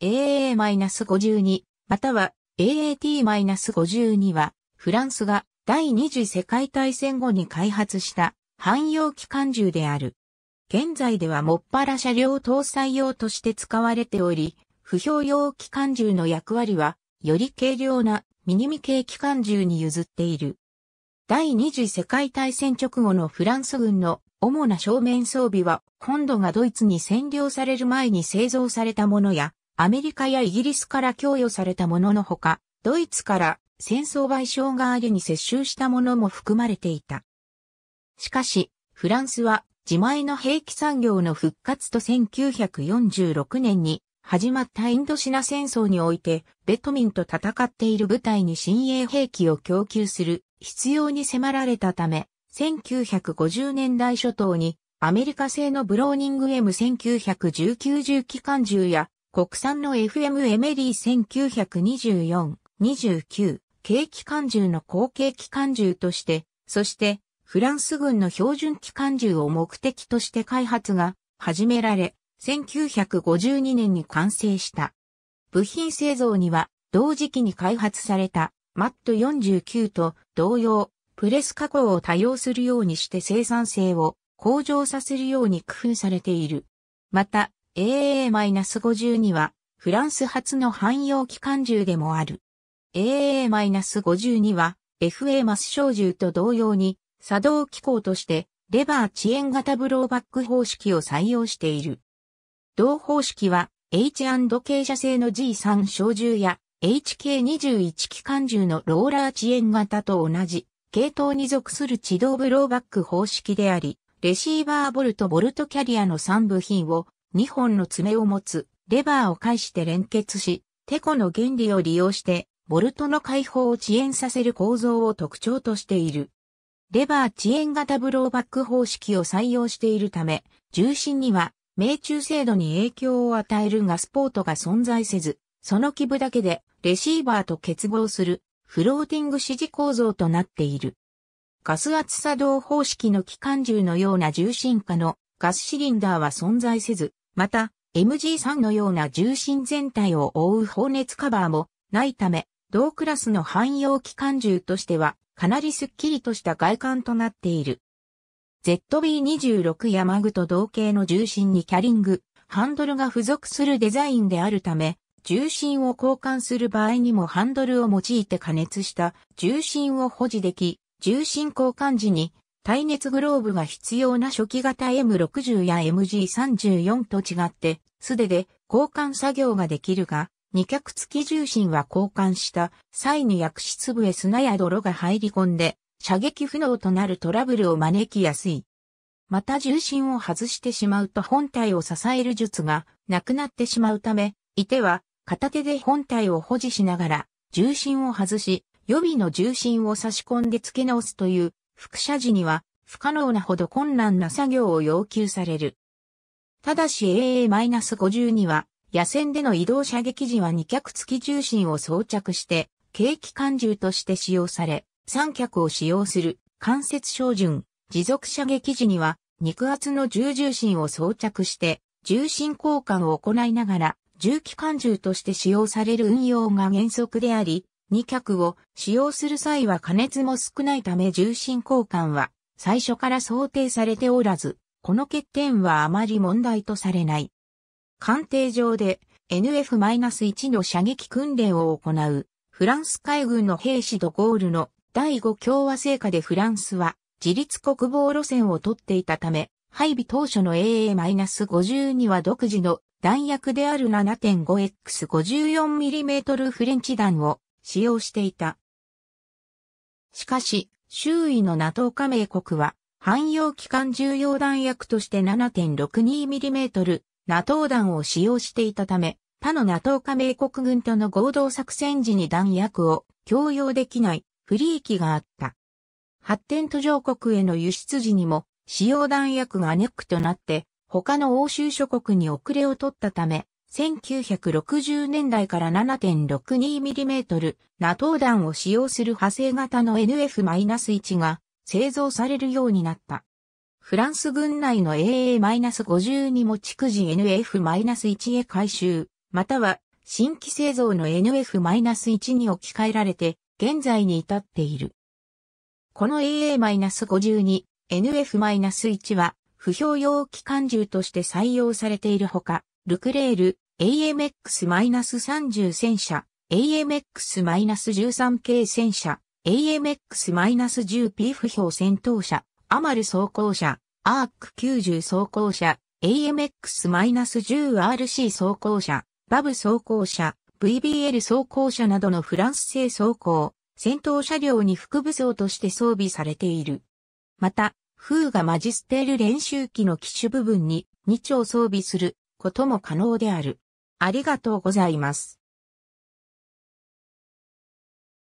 AA-52 または AAT-52 はフランスが第二次世界大戦後に開発した汎用機関銃である。現在ではもっぱら車両搭載用として使われており、不評用機関銃の役割はより軽量なミニミ系機関銃に譲っている。第二次世界大戦直後のフランス軍の主な正面装備は、本土がドイツに占領される前に製造されたものや、アメリカやイギリスから供与されたもののほか、ドイツから戦争賠償代わりに接収したものも含まれていた。しかし、フランスは自前の兵器産業の復活と1946年に始まったインドシナ戦争において、ベトミンと戦っている部隊に新鋭兵器を供給する必要に迫られたため、1950年代初頭にアメリカ製のブローニング M1919 銃機関銃や国産の FM エメリー1924-29景気管銃の後継機関銃として、そしてフランス軍の標準機関銃を目的として開発が始められ、1952年に完成した。部品製造には同時期に開発されたマット49と同様、プレス加工を多用するようにして生産性を向上させるように工夫されている。また、AA-52 は、フランス初の汎用機関銃でもある。AA-52 は、FA マス小銃と同様に、作動機構として、レバー遅延型ブローバック方式を採用している。同方式は、H&K 社製の G3 小銃や、HK21 機関銃のローラー遅延型と同じ、系統に属する自動ブローバック方式であり、レシーバーボルトボルトキャリアの3部品を2本の爪を持つレバーを介して連結し、テコの原理を利用して、ボルトの解放を遅延させる構造を特徴としている。レバー遅延型ブローバック方式を採用しているため、重心には命中精度に影響を与えるがスポートが存在せず、その基部だけでレシーバーと結合するフローティング支持構造となっている。ガス圧作動方式の機関銃のような重心化のガスシリンダーは存在せず、また、MG3 のような重心全体を覆う放熱カバーもないため、同クラスの汎用機関銃としては、かなりスッキリとした外観となっている。ZB26 山グと同型の重心にキャリング、ハンドルが付属するデザインであるため、重心を交換する場合にもハンドルを用いて加熱した重心を保持でき、重心交換時に耐熱グローブが必要な初期型 M60 や MG34 と違って、素手で交換作業ができるが、二脚付き重心は交換した際に薬室部へ砂や泥が入り込んで、射撃不能となるトラブルを招きやすい。また重心を外してしまうと本体を支える術がなくなってしまうため、いては片手で本体を保持しながら重心を外し、予備の重心を差し込んで付け直すという複写時には不可能なほど困難な作業を要求される。ただし AA-52 は、野戦での移動射撃時は2脚付き重心を装着して、軽機関銃として使用され、3脚を使用する関節照準、持続射撃時には、肉厚の重重心を装着して、重心交換を行いながら、重機関銃として使用される運用が原則であり、2脚を使用する際は加熱も少ないため重心交換は最初から想定されておらず、この欠点はあまり問題とされない。鑑定上で NF-1 の射撃訓練を行うフランス海軍の兵士ドゴールの第5共和成果でフランスは自立国防路線をとっていたため、配備当初の AA-52 は独自の弾薬である 7.5X54mm フレンチ弾を使用していた。しかし、周囲の NATO 加盟国は、汎用機関重要弾薬として 7.62mm、NATO 弾を使用していたため、他の NATO 加盟国軍との合同作戦時に弾薬を供用できない不利益があった。発展途上国への輸出時にも使用弾薬がネックとなって他の欧州諸国に遅れを取ったため1960年代から 7.62mm ナトー弾を使用する派生型の NF-1 が製造されるようになった。フランス軍内の AA-52 も逐次 NF-1 へ回収、または新規製造の NF-1 に置き換えられて現在に至っている。この AA-52、NF-1 は不評用機関銃として採用されているほか、ルクレール、AMX-30 戦車、AMX-13 系戦車、AMX-10 p 不評戦闘車、アマル装甲車、アーク90装甲車、AMX-10RC 装甲車、バブ装甲車、VBL 装甲車などのフランス製装甲、戦闘車両に副武装として装備されている。また、フーガマジステール練習機の機種部分に2丁装備することも可能である。ありがとうございます。